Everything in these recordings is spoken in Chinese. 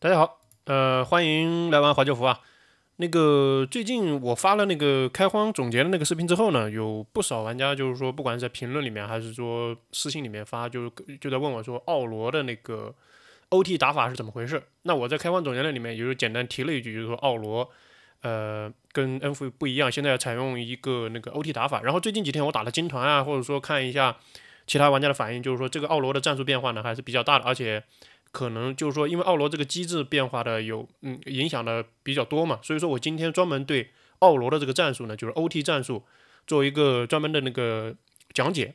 大家好，呃，欢迎来玩华旧服啊。那个最近我发了那个开荒总结的那个视频之后呢，有不少玩家就是说，不管是在评论里面还是说私信里面发，就是就在问我说奥罗的那个 OT 打法是怎么回事？那我在开荒总结那里面也就简单提了一句，就是说奥罗呃跟恩福不一样，现在采用一个那个 OT 打法。然后最近几天我打了金团啊，或者说看一下其他玩家的反应，就是说这个奥罗的战术变化呢还是比较大的，而且。可能就是说，因为奥罗这个机制变化的有，嗯，影响的比较多嘛，所以说我今天专门对奥罗的这个战术呢，就是 OT 战术做一个专门的那个讲解，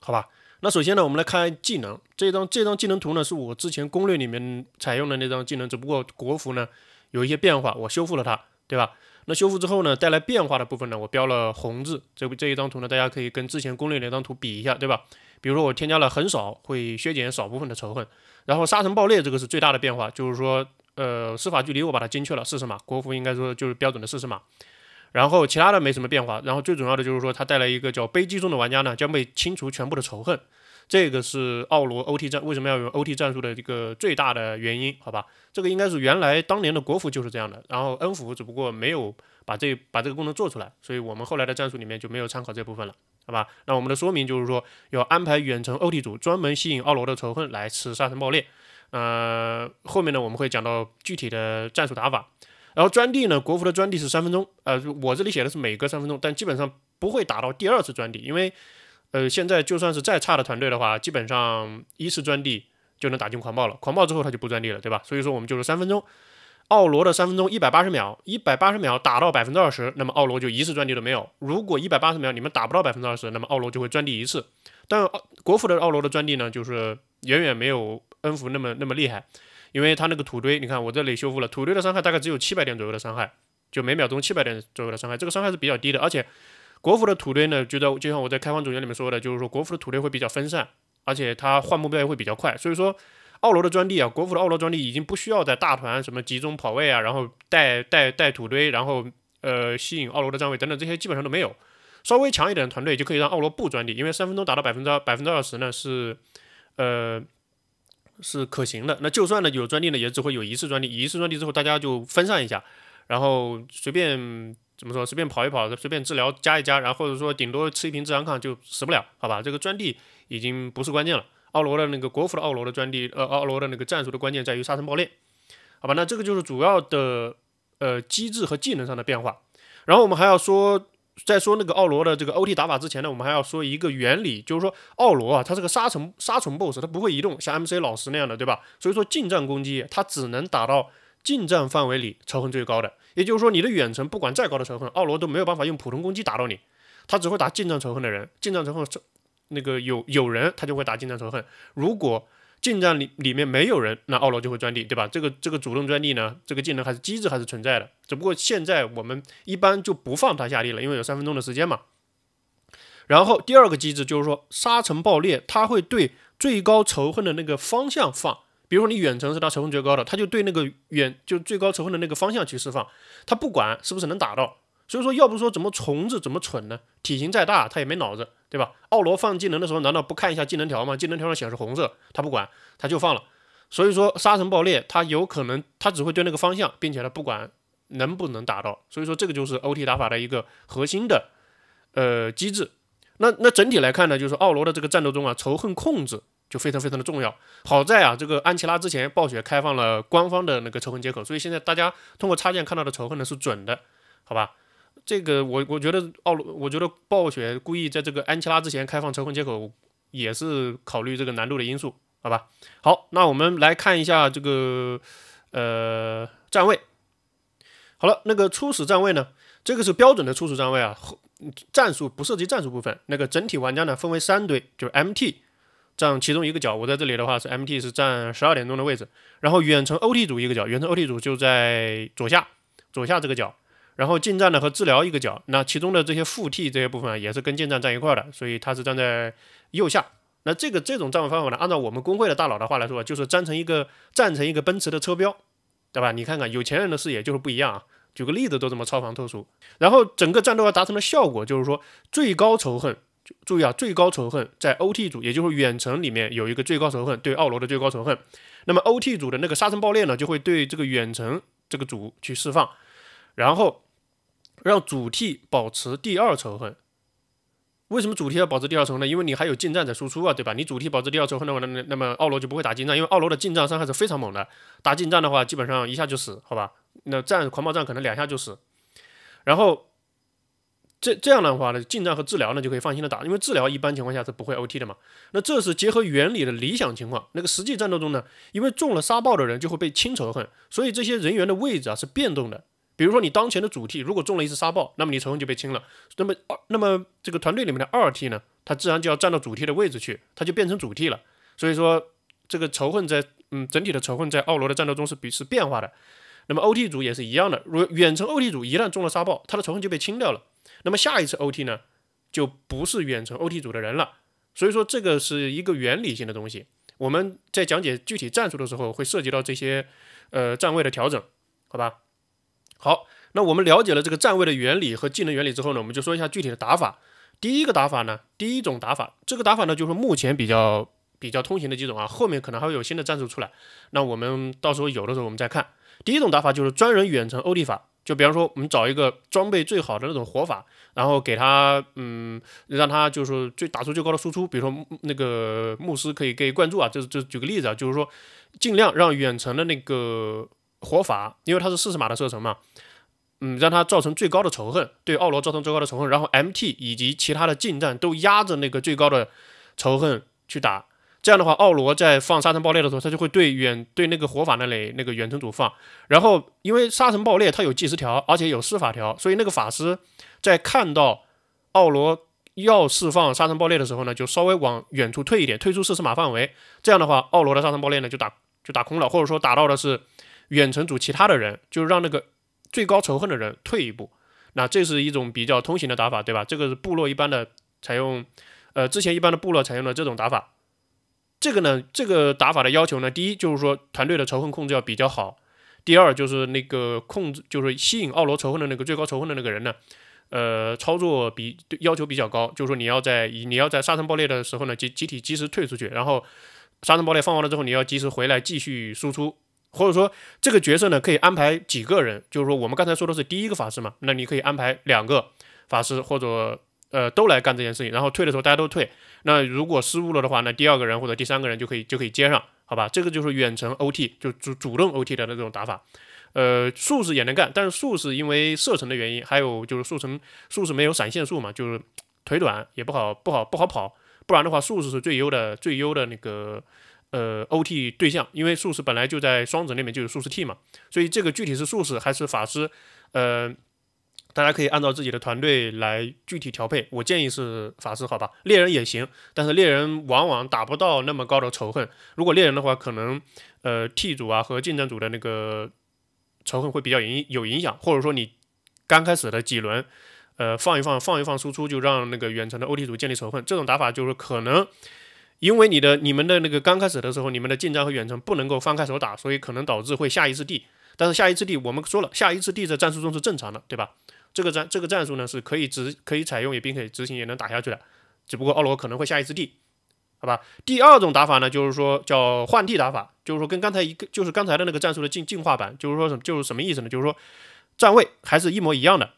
好吧？那首先呢，我们来看技能，这张这张技能图呢，是我之前攻略里面采用的那张技能，只不过国服呢有一些变化，我修复了它，对吧？那修复之后呢，带来变化的部分呢，我标了红字。这这一张图呢，大家可以跟之前攻略那张图比一下，对吧？比如说我添加了很少，会削减少部分的仇恨。然后沙尘暴裂这个是最大的变化，就是说，呃，施法距离我把它精确了四十码，国服应该说就是标准的四十码。然后其他的没什么变化。然后最重要的就是说，它带来一个叫悲剧中的玩家呢，将被清除全部的仇恨。这个是奥罗 OT 战为什么要用 OT 战术的一个最大的原因，好吧？这个应该是原来当年的国服就是这样的，然后 N 服只不过没有把这把这个功能做出来，所以我们后来的战术里面就没有参考这部分了，好吧？那我们的说明就是说要安排远程 OT 组专门吸引奥罗的仇恨来吃沙尘爆裂，呃，后面呢我们会讲到具体的战术打法，然后专地呢，国服的专地是三分钟，呃，我这里写的是每隔三分钟，但基本上不会打到第二次专地，因为。呃，现在就算是再差的团队的话，基本上一次钻地就能打进狂暴了，狂暴之后他就不钻地了，对吧？所以说我们就是三分钟，奥罗的三分钟一百八十秒，一百八十秒打到百分之二十，那么奥罗就一次钻地都没有。如果一百八十秒你们打不到百分之二十，那么奥罗就会钻地一次。但国服的奥罗的钻地呢，就是远远没有恩服那么那么厉害，因为他那个土堆，你看我这里修复了，土堆的伤害大概只有七百点左右的伤害，就每秒钟七百点左右的伤害，这个伤害是比较低的，而且。国服的土堆呢，觉得就像我在开放总结里面说的，就是说国服的土堆会比较分散，而且它换目标也会比较快。所以说，奥罗的专利啊，国服的奥罗专利已经不需要在大团什么集中跑位啊，然后带带带土堆，然后呃吸引奥罗的站位等等这些基本上都没有。稍微强一点的团队就可以让奥罗不专利，因为三分钟达到百分之百分之二十呢是呃是可行的。那就算呢有专利呢，也只会有一次专利，一次专利之后大家就分散一下，然后随便。怎么说？随便跑一跑，随便治疗加一加，然后或者说顶多吃一瓶治然抗就死不了，好吧？这个专利已经不是关键了。奥罗的那个国服的奥罗的专利，呃，奥罗的那个战术的关键在于沙尘暴链，好吧？那这个就是主要的呃机制和技能上的变化。然后我们还要说，在说那个奥罗的这个 OT 打法之前呢，我们还要说一个原理，就是说奥罗啊，它是个沙尘沙尘 BOSS，它不会移动，像 MC 老师那样的，对吧？所以说近战攻击它只能打到。近战范围里仇恨最高的，也就是说你的远程不管再高的仇恨，奥罗都没有办法用普通攻击打到你，他只会打近战仇恨的人。近战仇恨是那个有有人他就会打近战仇恨，如果近战里里面没有人，那奥罗就会钻地，对吧？这个这个主动钻地呢，这个技能还是机制还是存在的，只不过现在我们一般就不放他下地了，因为有三分钟的时间嘛。然后第二个机制就是说沙尘暴裂，它会对最高仇恨的那个方向放。比如说你远程是他仇恨最高的，他就对那个远就最高仇恨的那个方向去释放，他不管是不是能打到。所以说要不说怎么虫子怎么蠢呢？体型再大他也没脑子，对吧？奥罗放技能的时候难道不看一下技能条吗？技能条上显示红色，他不管他就放了。所以说沙尘爆裂他有可能他只会对那个方向，并且他不管能不能打到。所以说这个就是 O T 打法的一个核心的呃机制。那那整体来看呢，就是奥罗的这个战斗中啊仇恨控制。就非常非常的重要。好在啊，这个安琪拉之前暴雪开放了官方的那个仇恨接口，所以现在大家通过插件看到的仇恨呢是准的，好吧？这个我我觉得奥我觉得暴雪故意在这个安琪拉之前开放仇恨接口，也是考虑这个难度的因素，好吧？好，那我们来看一下这个呃站位。好了，那个初始站位呢，这个是标准的初始站位啊，战术不涉及战术部分。那个整体玩家呢分为三堆，就是 MT。占其中一个角，我在这里的话是 M T 是占十二点钟的位置，然后远程 O T 组一个角，远程 O T 组就在左下左下这个角，然后近战的和治疗一个角，那其中的这些副 T 这些部分也是跟近战在一块的，所以它是站在右下。那这个这种站位方法呢，按照我们工会的大佬的话来说，就是站成一个站成一个奔驰的车标，对吧？你看看有钱人的视野就是不一样啊。举个例子都这么超凡脱俗，然后整个战斗要达成的效果就是说最高仇恨。注意啊，最高仇恨在 O T 组，也就是远程里面有一个最高仇恨，对奥罗的最高仇恨。那么 O T 组的那个沙尘爆裂呢，就会对这个远程这个组去释放，然后让主 T 保持第二仇恨。为什么主 T 要保持第二仇恨？呢？因为你还有近战在输出啊，对吧？你主 T 保持第二仇恨的话，那那么奥罗就不会打近战，因为奥罗的近战伤害是非常猛的，打近战的话，基本上一下就死，好吧？那战狂暴战可能两下就死，然后。这这样的话呢，近战和治疗呢就可以放心的打，因为治疗一般情况下是不会 OT 的嘛。那这是结合原理的理想情况。那个实际战斗中呢，因为中了沙暴的人就会被清仇恨，所以这些人员的位置啊是变动的。比如说你当前的主 T 如果中了一次沙暴，那么你仇恨就被清了。那么二那么这个团队里面的二 T 呢，他自然就要站到主 T 的位置去，他就变成主 T 了。所以说这个仇恨在嗯整体的仇恨在奥罗的战斗中是比是变化的。那么 OT 组也是一样的，如远程 OT 组一旦中了沙暴，他的仇恨就被清掉了。那么下一次 OT 呢，就不是远程 OT 组的人了。所以说这个是一个原理性的东西。我们在讲解具体战术的时候，会涉及到这些呃站位的调整，好吧？好，那我们了解了这个站位的原理和技能原理之后呢，我们就说一下具体的打法。第一个打法呢，第一种打法，这个打法呢就是目前比较比较通行的几种啊，后面可能还会有新的战术出来。那我们到时候有的时候我们再看。第一种打法就是专人远程 OT 法。就比方说，我们找一个装备最好的那种火法，然后给他，嗯，让他就是最打出最高的输出。比如说那个牧师可以给灌注啊，就是就举个例子啊，就是说尽量让远程的那个火法，因为它是四十码的射程嘛，嗯，让他造成最高的仇恨，对奥罗造成最高的仇恨，然后 MT 以及其他的近战都压着那个最高的仇恨去打。这样的话，奥罗在放沙尘爆裂的时候，他就会对远对那个火法那里那个远程组放。然后，因为沙尘爆裂它有计时条，而且有施法条，所以那个法师在看到奥罗要释放沙尘爆裂的时候呢，就稍微往远处退一点，退出四十码范围。这样的话，奥罗的沙尘爆裂呢就打就打空了，或者说打到的是远程组其他的人，就让那个最高仇恨的人退一步。那这是一种比较通行的打法，对吧？这个是部落一般的采用，呃，之前一般的部落采用了这种打法。这个呢，这个打法的要求呢，第一就是说团队的仇恨控制要比较好，第二就是那个控制，就是吸引奥罗仇恨的那个最高仇恨的那个人呢，呃，操作比要求比较高，就是说你要在你要在沙尘暴裂的时候呢集集体及时退出去，然后沙尘暴裂放完了之后，你要及时回来继续输出，或者说这个角色呢可以安排几个人，就是说我们刚才说的是第一个法师嘛，那你可以安排两个法师或者。呃，都来干这件事情，然后退的时候大家都退。那如果失误了的话，那第二个人或者第三个人就可以就可以接上，好吧？这个就是远程 OT，就主主动 OT 的那种打法。呃，术士也能干，但是术士因为射程的原因，还有就是术程，术士没有闪现术嘛，就是腿短也不好不好不好跑。不然的话，术士是最优的最优的那个呃 OT 对象，因为术士本来就在双子那边就有术士 T 嘛，所以这个具体是术士还是法师，呃。大家可以按照自己的团队来具体调配，我建议是法师，好吧？猎人也行，但是猎人往往打不到那么高的仇恨。如果猎人的话，可能呃 T 组啊和近战组的那个仇恨会比较影有影响，或者说你刚开始的几轮，呃放一放放一放输出，就让那个远程的 OT 组建立仇恨。这种打法就是可能因为你的你们的那个刚开始的时候，你们的近战和远程不能够放开手打，所以可能导致会下一次地。但是下一次地，我们说了，下一次地在战术中是正常的，对吧？这个战这个战术呢是可以执可以采用也并且执行也能打下去的，只不过奥罗可能会下一次地，好吧？第二种打法呢，就是说叫换地打法，就是说跟刚才一个就是刚才的那个战术的进进化版，就是说什么就是什么意思呢？就是说站位还是一模一样的，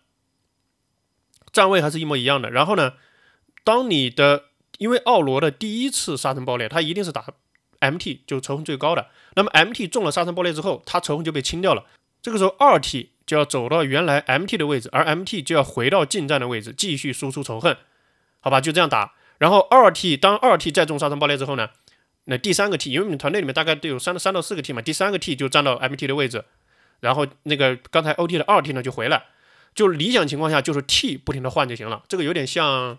站位还是一模一样的。然后呢，当你的因为奥罗的第一次沙尘爆裂，他一定是打 MT，就仇恨最高的。那么 MT 中了沙尘爆裂之后，他仇恨就被清掉了。这个时候，二 T 就要走到原来 MT 的位置，而 MT 就要回到近战的位置，继续输出仇恨，好吧，就这样打。然后二 T 当二 T 再中杀伤爆裂之后呢，那第三个 T，因为你们团队里面大概都有三到三到四个 T 嘛，第三个 T 就站到 MT 的位置，然后那个刚才 OT 的二 T 呢就回来，就理想情况下就是 T 不停的换就行了。这个有点像，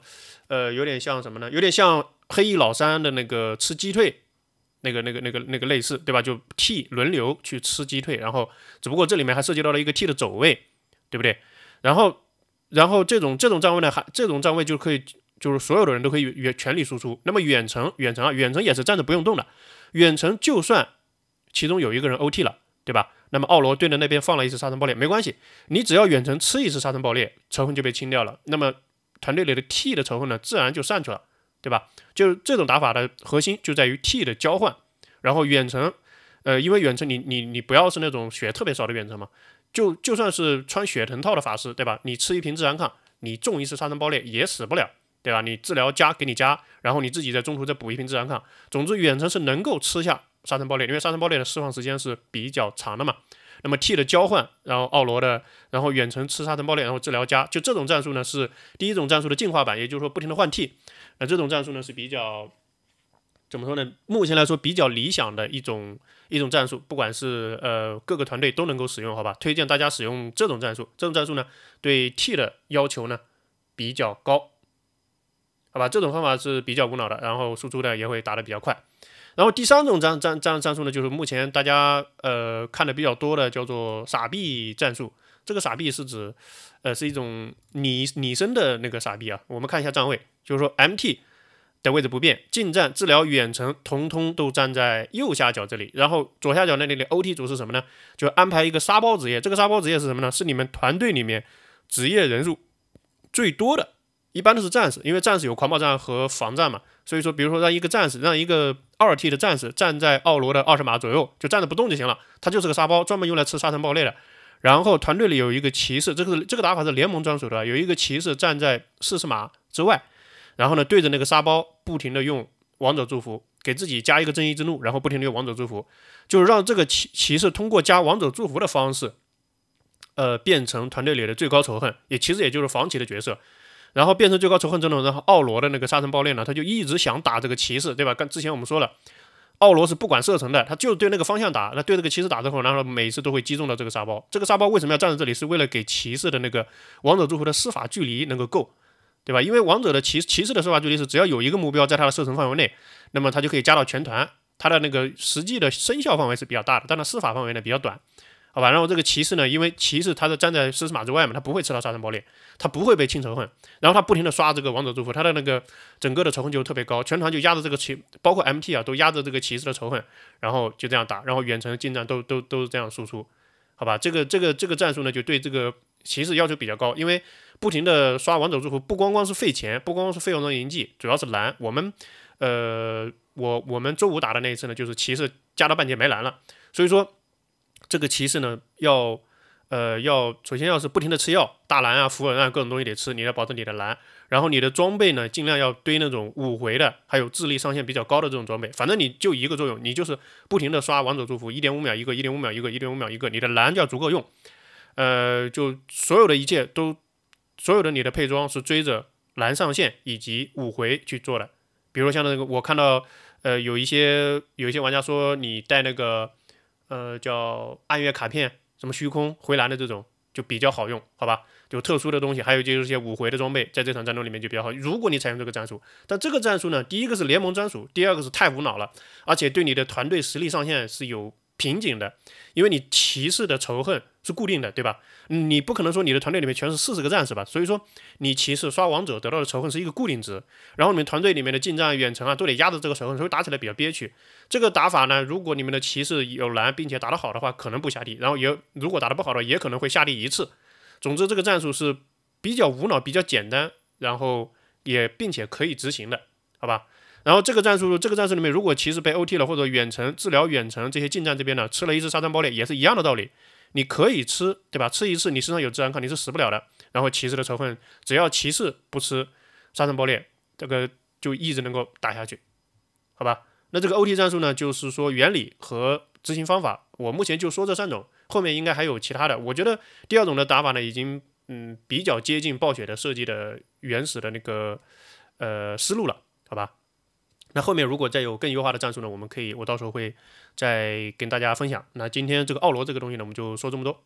呃，有点像什么呢？有点像黑衣老三的那个吃击退。那个、那个、那个、那个类似，对吧？就 T 轮流去吃击退，然后只不过这里面还涉及到了一个 T 的走位，对不对？然后，然后这种这种站位呢，还这种站位就可以，就是所有的人都可以远全力输出。那么远程，远程啊，远程也是站着不用动的。远程就算其中有一个人 OT 了，对吧？那么奥罗对着那边放了一次沙尘暴裂，没关系，你只要远程吃一次沙尘暴裂，仇恨就被清掉了。那么团队里的 T 的仇恨呢，自然就上去了。对吧？就是这种打法的核心就在于 T 的交换，然后远程，呃，因为远程你你你不要是那种血特别少的远程嘛，就就算是穿血藤套的法师，对吧？你吃一瓶自然抗，你中一次杀伤爆裂也死不了，对吧？你治疗加给你加，然后你自己在中途再补一瓶自然抗，总之远程是能够吃下杀伤爆裂，因为杀伤爆裂的释放时间是比较长的嘛。那么 T 的交换，然后奥罗的，然后远程刺杀尘爆裂，然后治疗加，就这种战术呢是第一种战术的进化版，也就是说不停的换 T，那这种战术呢是比较怎么说呢？目前来说比较理想的一种一种战术，不管是呃各个团队都能够使用，好吧？推荐大家使用这种战术，这种战术呢对 T 的要求呢比较高，好吧？这种方法是比较无脑的，然后输出的也会打得比较快。然后第三种战战战战术呢，就是目前大家呃看的比较多的叫做“傻逼战术。这个“傻逼是指，呃，是一种拟拟声的那个“傻逼啊。我们看一下站位，就是说 MT 的位置不变，近战、治疗、远程，通通都站在右下角这里。然后左下角那里的 OT 组是什么呢？就安排一个沙包职业。这个沙包职业是什么呢？是你们团队里面职业人数最多的，一般都是战士，因为战士有狂暴战和防战嘛。所以说，比如说让一个战士，让一个二 T 的战士站在奥罗的二十码左右，就站着不动就行了。他就是个沙包，专门用来吃沙尘暴类的。然后团队里有一个骑士，这个这个打法是联盟专属的。有一个骑士站在四十码之外，然后呢对着那个沙包不停的用王者祝福给自己加一个正义之怒，然后不停的用王者祝福，就是让这个骑骑士通过加王者祝福的方式，呃，变成团队里的最高仇恨，也其实也就是防骑的角色。然后变成最高仇恨阵容，然后奥罗的那个沙尘暴链呢，他就一直想打这个骑士，对吧？跟之前我们说了，奥罗是不管射程的，他就对那个方向打，那对这个骑士打之后，然后每次都会击中到这个沙包。这个沙包为什么要站在这里？是为了给骑士的那个王者祝福的施法距离能够够，对吧？因为王者的骑骑士的施法距离是只要有一个目标在他的射程范围内，那么他就可以加到全团，他的那个实际的生效范围是比较大的，但他施法范围呢比较短。好吧，然后这个骑士呢，因为骑士他是站在四十码之外嘛，他不会吃到沙尘暴裂，他不会被清仇恨，然后他不停的刷这个王者祝福，他的那个整个的仇恨就特别高，全团就压着这个骑，包括 MT 啊，都压着这个骑士的仇恨，然后就这样打，然后远程近战都都都是这样输出，好吧，这个这个这个战术呢，就对这个骑士要求比较高，因为不停的刷王者祝福，不光光是费钱，不光光是费用的银计，主要是蓝，我们呃，我我们周五打的那一次呢，就是骑士加了半截没蓝了，所以说。这个骑士呢，要，呃，要首先要是不停的吃药，大蓝啊、符文啊各种东西得吃，你要保证你的蓝。然后你的装备呢，尽量要堆那种五回的，还有智力上限比较高的这种装备。反正你就一个作用，你就是不停的刷王者祝福，一点五秒一个，一点五秒一个，一点五秒一个，你的蓝要足够用。呃，就所有的一切都，所有的你的配装是追着蓝上限以及五回去做的。比如像那个，我看到，呃，有一些有一些玩家说你带那个。呃，叫暗月卡片，什么虚空回蓝的这种就比较好用，好吧？就特殊的东西，还有就是一些五回的装备，在这场战斗里面就比较好。如果你采用这个战术，但这个战术呢，第一个是联盟专属，第二个是太无脑了，而且对你的团队实力上限是有瓶颈的，因为你骑士的仇恨。是固定的，对吧？你不可能说你的团队里面全是四十个战士吧？所以说，你骑士刷王者得到的仇恨是一个固定值，然后你们团队里面的近战、远程啊，都得压着这个仇恨，所以打起来比较憋屈。这个打法呢，如果你们的骑士有蓝并且打得好的话，可能不下地；然后也如果打得不好的，也可能会下地一次。总之，这个战术是比较无脑、比较简单，然后也并且可以执行的，好吧？然后这个战术，这个战术里面，如果骑士被 OT 了，或者远程治疗、远程这些近战这边呢，吃了一次沙尘暴裂，也是一样的道理。你可以吃，对吧？吃一次，你身上有自然抗，你是死不了的。然后骑士的仇恨，只要骑士不吃，杀伤爆裂，这个就一直能够打下去，好吧？那这个 OT 战术呢，就是说原理和执行方法，我目前就说这三种，后面应该还有其他的。我觉得第二种的打法呢，已经嗯比较接近暴雪的设计的原始的那个呃思路了，好吧？那后面如果再有更优化的战术呢，我们可以我到时候会再跟大家分享。那今天这个奥罗这个东西呢，我们就说这么多。